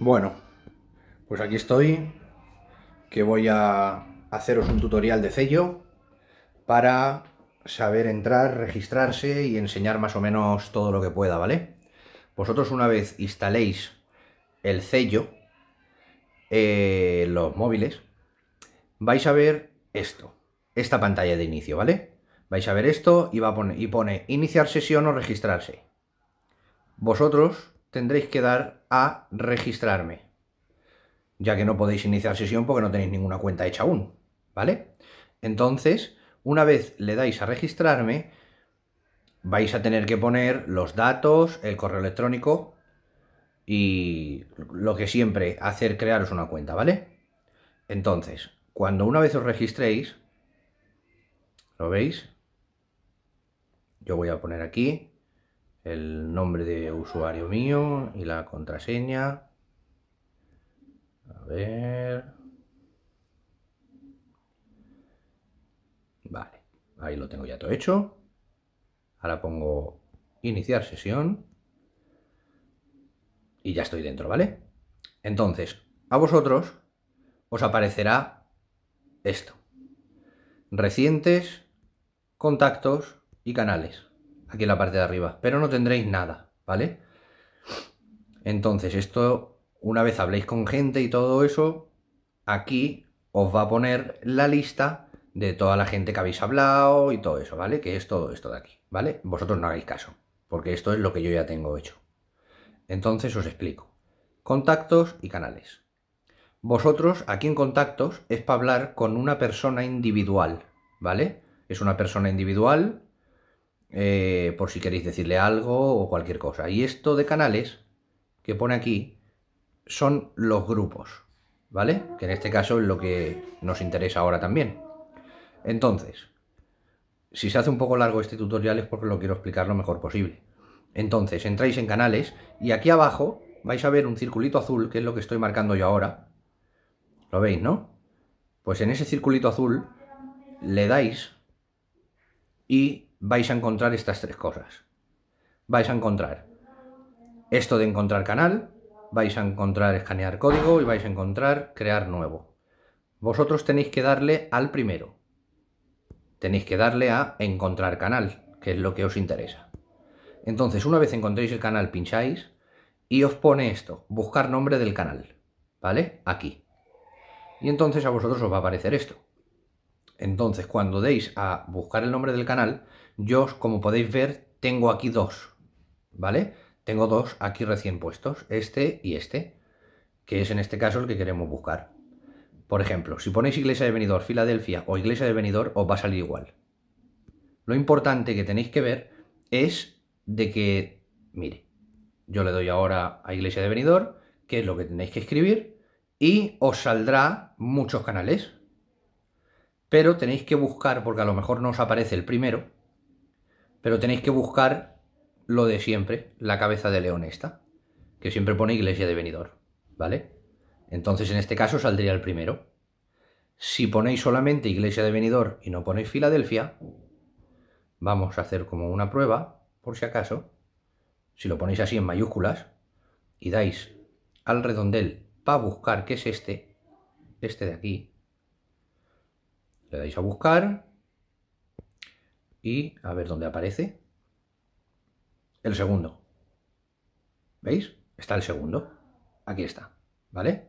Bueno, pues aquí estoy, que voy a haceros un tutorial de sello para saber entrar, registrarse y enseñar más o menos todo lo que pueda, ¿vale? Vosotros una vez instaléis el sello, eh, los móviles, vais a ver esto, esta pantalla de inicio, ¿vale? Vais a ver esto y, va y pone iniciar sesión o registrarse. Vosotros tendréis que dar a registrarme, ya que no podéis iniciar sesión porque no tenéis ninguna cuenta hecha aún, ¿vale? Entonces, una vez le dais a registrarme, vais a tener que poner los datos, el correo electrónico y lo que siempre, hacer crearos una cuenta, ¿vale? Entonces, cuando una vez os registréis, ¿lo veis? Yo voy a poner aquí el nombre de usuario mío y la contraseña. A ver. Vale, ahí lo tengo ya todo hecho. Ahora pongo iniciar sesión. Y ya estoy dentro, ¿vale? Entonces, a vosotros os aparecerá esto. Recientes, contactos y canales aquí en la parte de arriba, pero no tendréis nada, ¿vale? Entonces, esto, una vez habléis con gente y todo eso, aquí os va a poner la lista de toda la gente que habéis hablado y todo eso, ¿vale? Que es todo esto de aquí, ¿vale? Vosotros no hagáis caso, porque esto es lo que yo ya tengo hecho. Entonces os explico. Contactos y canales. Vosotros, aquí en contactos, es para hablar con una persona individual, ¿vale? Es una persona individual eh, por si queréis decirle algo o cualquier cosa. Y esto de canales que pone aquí son los grupos, ¿vale? Que en este caso es lo que nos interesa ahora también. Entonces, si se hace un poco largo este tutorial es porque lo quiero explicar lo mejor posible. Entonces, entráis en canales y aquí abajo vais a ver un circulito azul, que es lo que estoy marcando yo ahora. ¿Lo veis, no? Pues en ese circulito azul le dais y vais a encontrar estas tres cosas. Vais a encontrar esto de encontrar canal, vais a encontrar escanear código y vais a encontrar crear nuevo. Vosotros tenéis que darle al primero. Tenéis que darle a encontrar canal, que es lo que os interesa. Entonces, una vez encontréis el canal, pincháis y os pone esto, buscar nombre del canal, ¿vale? Aquí. Y entonces a vosotros os va a aparecer esto. Entonces, cuando deis a buscar el nombre del canal, yo, como podéis ver, tengo aquí dos, ¿vale? Tengo dos aquí recién puestos, este y este, que es en este caso el que queremos buscar. Por ejemplo, si ponéis Iglesia de Benidorm, Filadelfia o Iglesia de Benidorm, os va a salir igual. Lo importante que tenéis que ver es de que, mire, yo le doy ahora a Iglesia de Venidor, que es lo que tenéis que escribir, y os saldrá muchos canales. Pero tenéis que buscar, porque a lo mejor no os aparece el primero, pero tenéis que buscar lo de siempre, la cabeza de león esta, que siempre pone iglesia de venidor, ¿vale? Entonces en este caso saldría el primero. Si ponéis solamente iglesia de venidor y no ponéis Filadelfia, vamos a hacer como una prueba, por si acaso. Si lo ponéis así en mayúsculas y dais al redondel para buscar qué es este, este de aquí, le dais a buscar y a ver dónde aparece. El segundo. ¿Veis? Está el segundo. Aquí está, ¿vale?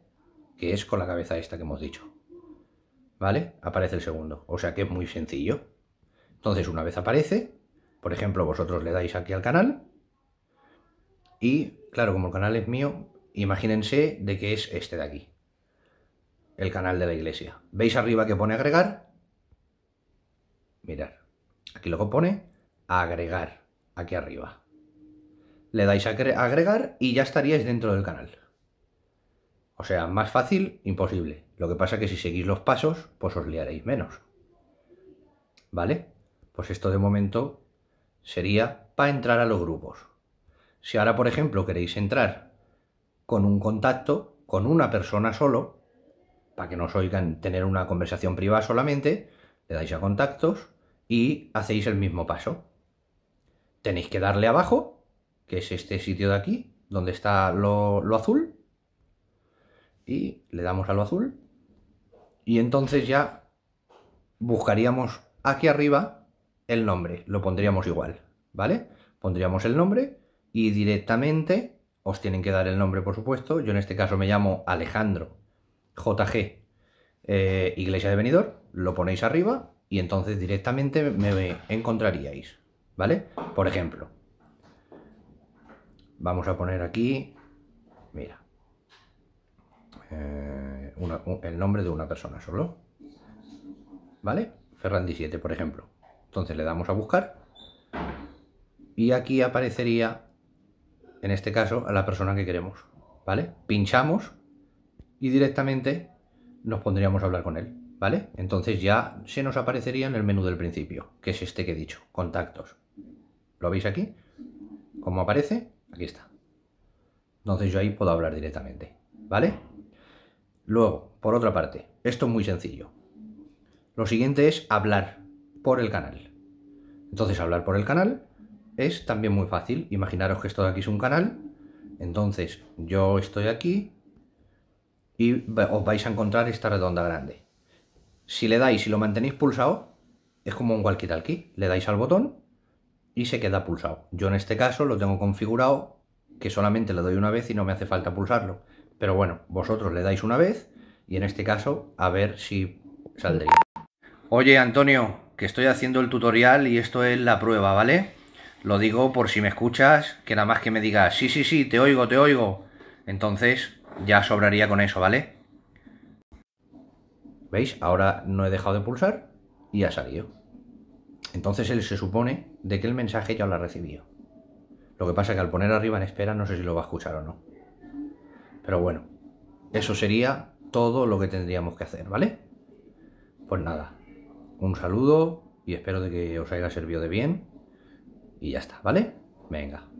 Que es con la cabeza esta que hemos dicho. ¿Vale? Aparece el segundo. O sea que es muy sencillo. Entonces, una vez aparece, por ejemplo, vosotros le dais aquí al canal. Y, claro, como el canal es mío, imagínense de que es este de aquí. El canal de la iglesia. ¿Veis arriba que pone agregar? Mirad. Aquí luego pone agregar, aquí arriba. Le dais a agregar y ya estaríais dentro del canal. O sea, más fácil, imposible. Lo que pasa es que si seguís los pasos, pues os liaréis menos. ¿Vale? Pues esto de momento sería para entrar a los grupos. Si ahora, por ejemplo, queréis entrar con un contacto, con una persona solo, para que no os oigan tener una conversación privada solamente, le dais a contactos y hacéis el mismo paso. Tenéis que darle abajo, que es este sitio de aquí, donde está lo, azul, y le damos a lo azul, y entonces ya buscaríamos aquí arriba el nombre, lo pondríamos igual, ¿vale? Pondríamos el nombre y directamente os tienen que dar el nombre, por supuesto. Yo en este caso me llamo Alejandro JG eh, Iglesia de Benidorm. Lo ponéis arriba y entonces directamente me encontraríais, ¿vale? Por ejemplo, vamos a poner aquí, mira, eh, el nombre de una persona solo, ¿vale? Ferrandi 7, por ejemplo. Entonces le damos a buscar y aquí aparecería, en este caso, a la persona que queremos, ¿vale? Pinchamos y directamente nos pondríamos a hablar con él. ¿vale? Entonces ya se nos aparecería en el menú del principio, que es este que he dicho, contactos. ¿Lo veis aquí? ¿Cómo aparece? Aquí está. Entonces yo ahí puedo hablar directamente, ¿vale? Luego, por otra parte, esto es muy sencillo. Lo siguiente es hablar por el canal. Entonces hablar por el canal es también muy fácil. Imaginaros que esto de aquí es un canal. Entonces yo estoy aquí y os vais a encontrar esta redonda grande. Si le dais y lo mantenéis pulsado, es como un walkie-talkie. Le dais al botón y se queda pulsado. Yo en este caso lo tengo configurado que solamente le doy una vez y no me hace falta pulsarlo. Pero bueno, vosotros le dais una vez y en este caso a ver si saldría. Oye Antonio, que estoy haciendo el tutorial y esto es la prueba, ¿vale? Lo digo por si me escuchas, que nada más que me digas, sí, sí, sí, te oigo, te oigo. Entonces ya sobraría con eso, ¿vale? ¿Veis? Ahora no he dejado de pulsar y ha salido. Entonces él se supone de que el mensaje ya lo ha recibido. Lo que pasa es que al poner arriba en espera no sé si lo va a escuchar o no. Pero bueno, eso sería todo lo que tendríamos que hacer, ¿vale? Pues nada, un saludo y espero de que os haya servido de bien. Y ya está, ¿vale? Venga,